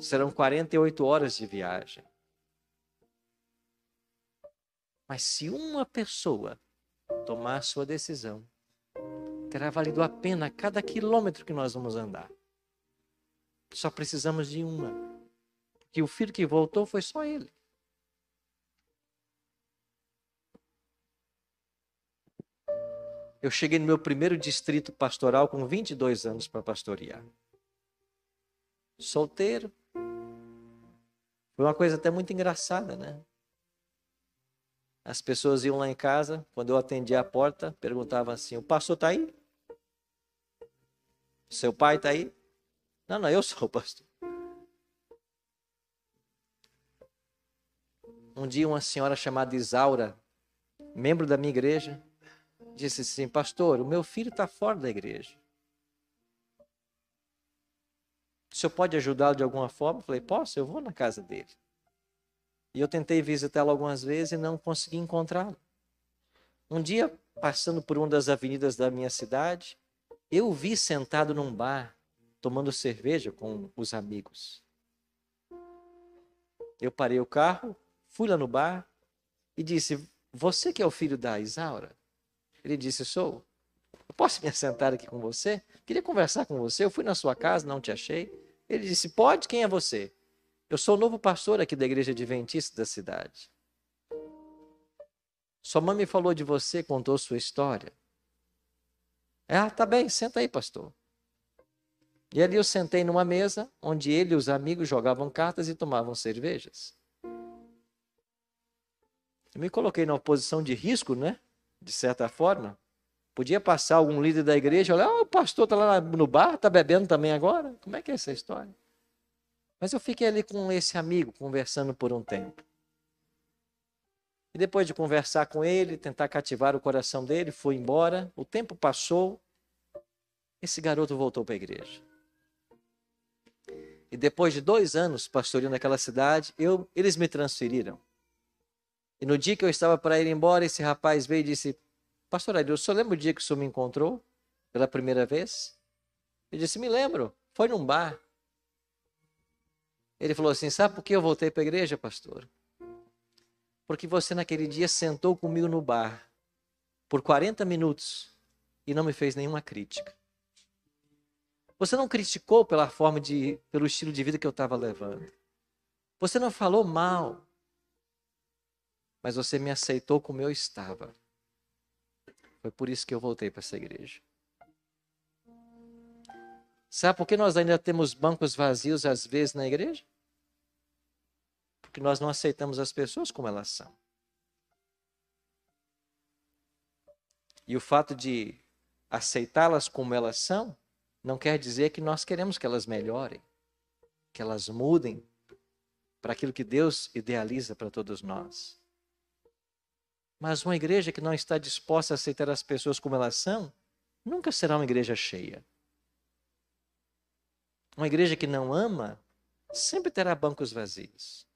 Serão 48 horas de viagem. Mas se uma pessoa tomar sua decisão, terá valido a pena cada quilômetro que nós vamos andar. Só precisamos de uma. Porque o filho que voltou foi só ele. Eu cheguei no meu primeiro distrito pastoral com 22 anos para pastorear. Solteiro, foi uma coisa até muito engraçada, né? As pessoas iam lá em casa, quando eu atendia a porta, perguntavam assim: "O pastor está aí? Seu pai está aí?" "Não, não, eu sou o pastor." Um dia uma senhora chamada Isaura, membro da minha igreja, disse assim: "Pastor, o meu filho está fora da igreja. O senhor pode ajudá-lo de alguma forma? Eu falei, posso, eu vou na casa dele. E eu tentei visitá-lo algumas vezes e não consegui encontrá-lo. Um dia, passando por uma das avenidas da minha cidade, eu o vi sentado num bar, tomando cerveja com os amigos. Eu parei o carro, fui lá no bar e disse: Você que é o filho da Isaura? Ele disse: Sou posso me assentar aqui com você? Queria conversar com você, eu fui na sua casa, não te achei. Ele disse, pode, quem é você? Eu sou o novo pastor aqui da igreja adventista da cidade. Sua mãe me falou de você, contou sua história. Ah, tá bem, senta aí, pastor. E ali eu sentei numa mesa onde ele e os amigos jogavam cartas e tomavam cervejas. Eu me coloquei numa posição de risco, né? De certa forma, Podia passar algum líder da igreja, olha, oh, o pastor está lá no bar, está bebendo também agora. Como é que é essa história? Mas eu fiquei ali com esse amigo, conversando por um tempo. E depois de conversar com ele, tentar cativar o coração dele, fui embora. O tempo passou. Esse garoto voltou para a igreja. E depois de dois anos pastoreando naquela cidade, eu, eles me transferiram. E no dia que eu estava para ir embora, esse rapaz veio e disse: Pastor eu o senhor lembra o dia que o senhor me encontrou pela primeira vez? Eu disse, me lembro, foi num bar. Ele falou assim: Sabe por que eu voltei para a igreja, pastor? Porque você naquele dia sentou comigo no bar por 40 minutos e não me fez nenhuma crítica. Você não criticou pela forma de, pelo estilo de vida que eu estava levando. Você não falou mal, mas você me aceitou como eu estava. Foi por isso que eu voltei para essa igreja. Sabe por que nós ainda temos bancos vazios às vezes na igreja? Porque nós não aceitamos as pessoas como elas são. E o fato de aceitá-las como elas são não quer dizer que nós queremos que elas melhorem, que elas mudem para aquilo que Deus idealiza para todos nós. Mas uma igreja que não está disposta a aceitar as pessoas como elas são, nunca será uma igreja cheia. Uma igreja que não ama, sempre terá bancos vazios.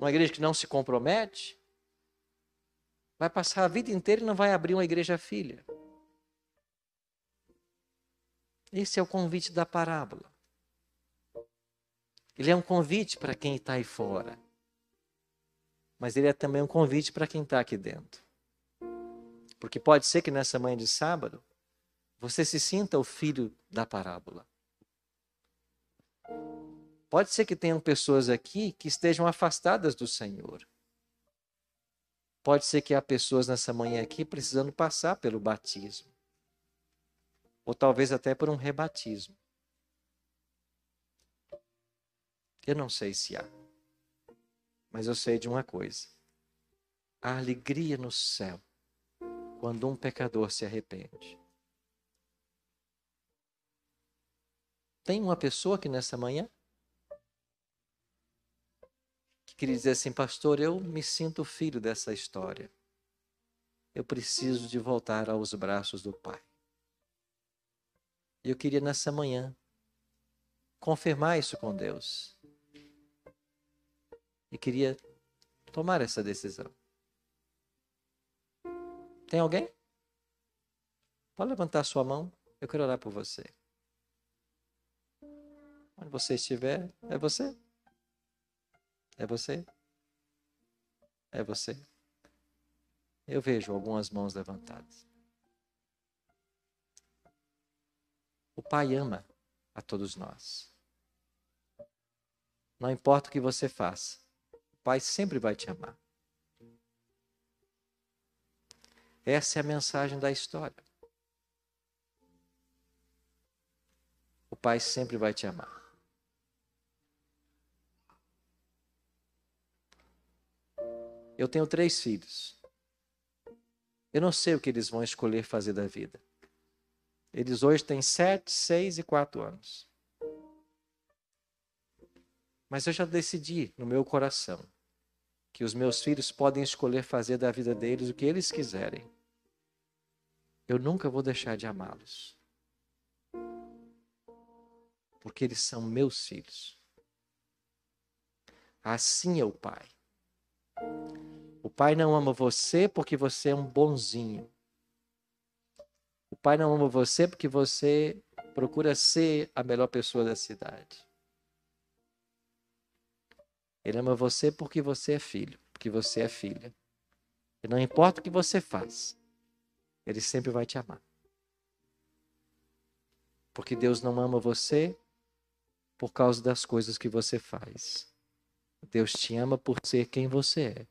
Uma igreja que não se compromete, vai passar a vida inteira e não vai abrir uma igreja filha. Esse é o convite da parábola. Ele é um convite para quem está aí fora mas ele é também um convite para quem está aqui dentro. Porque pode ser que nessa manhã de sábado você se sinta o filho da parábola. Pode ser que tenham pessoas aqui que estejam afastadas do Senhor. Pode ser que há pessoas nessa manhã aqui precisando passar pelo batismo. Ou talvez até por um rebatismo. Eu não sei se há. Mas eu sei de uma coisa: a alegria no céu quando um pecador se arrepende. Tem uma pessoa que nessa manhã que queria dizer assim, pastor, eu me sinto filho dessa história. Eu preciso de voltar aos braços do Pai. E eu queria nessa manhã confirmar isso com Deus e queria tomar essa decisão. Tem alguém? Pode levantar sua mão, eu quero orar por você. Onde você estiver, é você. É você. É você. Eu vejo algumas mãos levantadas. O Pai ama a todos nós. Não importa o que você faça, Pai sempre vai te amar. Essa é a mensagem da história. O Pai sempre vai te amar. Eu tenho três filhos. Eu não sei o que eles vão escolher fazer da vida. Eles hoje têm sete, seis e quatro anos. Mas eu já decidi no meu coração que os meus filhos podem escolher fazer da vida deles o que eles quiserem. Eu nunca vou deixar de amá-los. Porque eles são meus filhos. Assim é o Pai. O Pai não ama você porque você é um bonzinho. O Pai não ama você porque você procura ser a melhor pessoa da cidade. Ele ama você porque você é filho, porque você é filha. E não importa o que você faz, ele sempre vai te amar. Porque Deus não ama você por causa das coisas que você faz. Deus te ama por ser quem você é.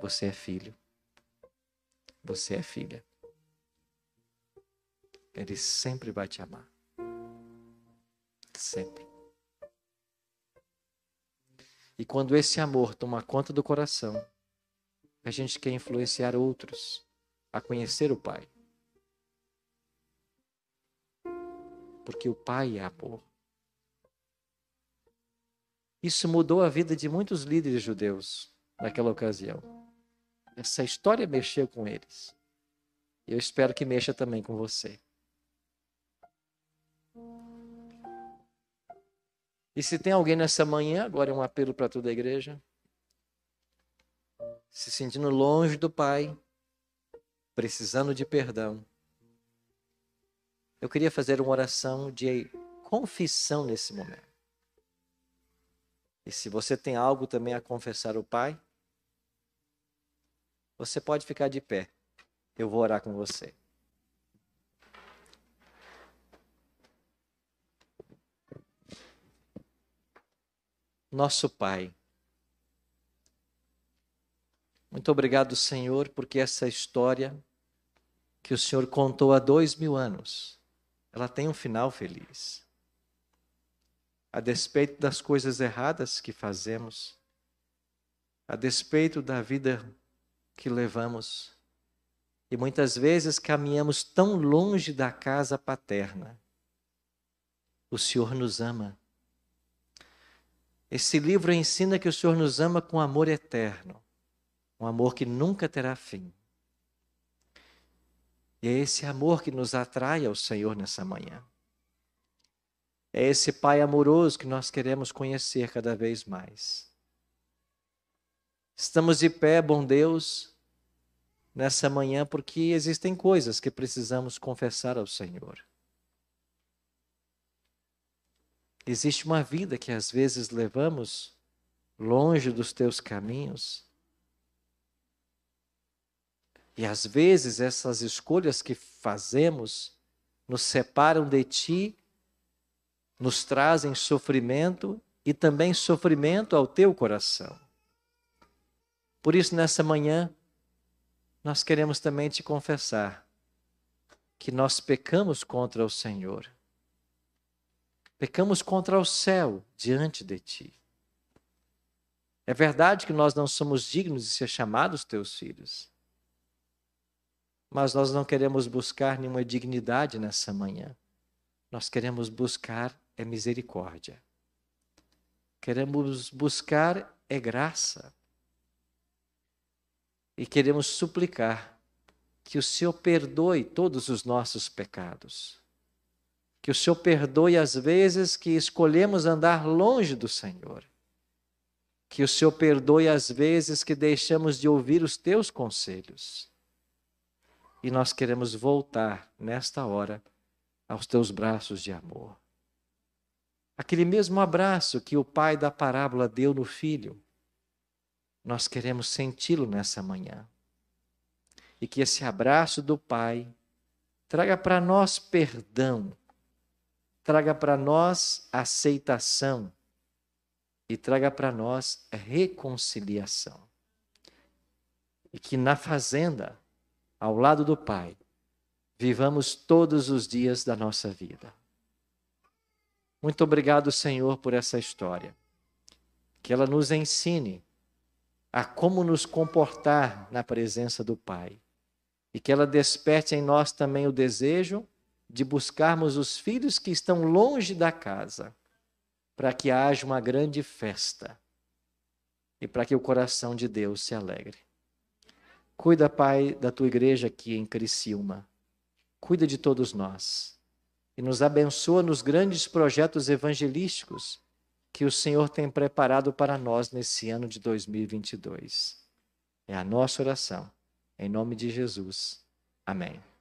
Você é filho. Você é filha. Ele sempre vai te amar. Sempre. E quando esse amor toma conta do coração, a gente quer influenciar outros a conhecer o Pai. Porque o Pai é amor. Isso mudou a vida de muitos líderes judeus naquela ocasião. Essa história mexeu com eles. Eu espero que mexa também com você. E se tem alguém nessa manhã, agora é um apelo para toda a igreja, se sentindo longe do Pai, precisando de perdão, eu queria fazer uma oração de confissão nesse momento. E se você tem algo também a confessar ao Pai, você pode ficar de pé. Eu vou orar com você. nosso Pai. Muito obrigado, Senhor, porque essa história que o Senhor contou há dois mil anos, ela tem um final feliz. A despeito das coisas erradas que fazemos, a despeito da vida que levamos, e muitas vezes caminhamos tão longe da casa paterna, o Senhor nos ama esse livro ensina que o Senhor nos ama com amor eterno, um amor que nunca terá fim. E é esse amor que nos atrai ao Senhor nessa manhã. É esse Pai amoroso que nós queremos conhecer cada vez mais. Estamos de pé, bom Deus, nessa manhã, porque existem coisas que precisamos confessar ao Senhor. Existe uma vida que às vezes levamos longe dos teus caminhos. E às vezes essas escolhas que fazemos nos separam de ti, nos trazem sofrimento e também sofrimento ao teu coração. Por isso, nessa manhã, nós queremos também te confessar que nós pecamos contra o Senhor Pecamos contra o céu diante de ti. É verdade que nós não somos dignos de ser chamados teus filhos. Mas nós não queremos buscar nenhuma dignidade nessa manhã. Nós queremos buscar é misericórdia. Queremos buscar é graça. E queremos suplicar que o Senhor perdoe todos os nossos pecados que o Senhor perdoe as vezes que escolhemos andar longe do Senhor. Que o Senhor perdoe as vezes que deixamos de ouvir os teus conselhos. E nós queremos voltar nesta hora aos teus braços de amor. Aquele mesmo abraço que o pai da parábola deu no filho, nós queremos senti-lo nessa manhã. E que esse abraço do pai traga para nós perdão traga para nós aceitação e traga para nós reconciliação. E que na fazenda, ao lado do Pai, vivamos todos os dias da nossa vida. Muito obrigado, Senhor, por essa história. Que ela nos ensine a como nos comportar na presença do Pai. E que ela desperte em nós também o desejo de buscarmos os filhos que estão longe da casa, para que haja uma grande festa e para que o coração de Deus se alegre. Cuida, Pai, da tua igreja aqui em Criciúma. Cuida de todos nós e nos abençoa nos grandes projetos evangelísticos que o Senhor tem preparado para nós nesse ano de 2022. É a nossa oração. Em nome de Jesus. Amém.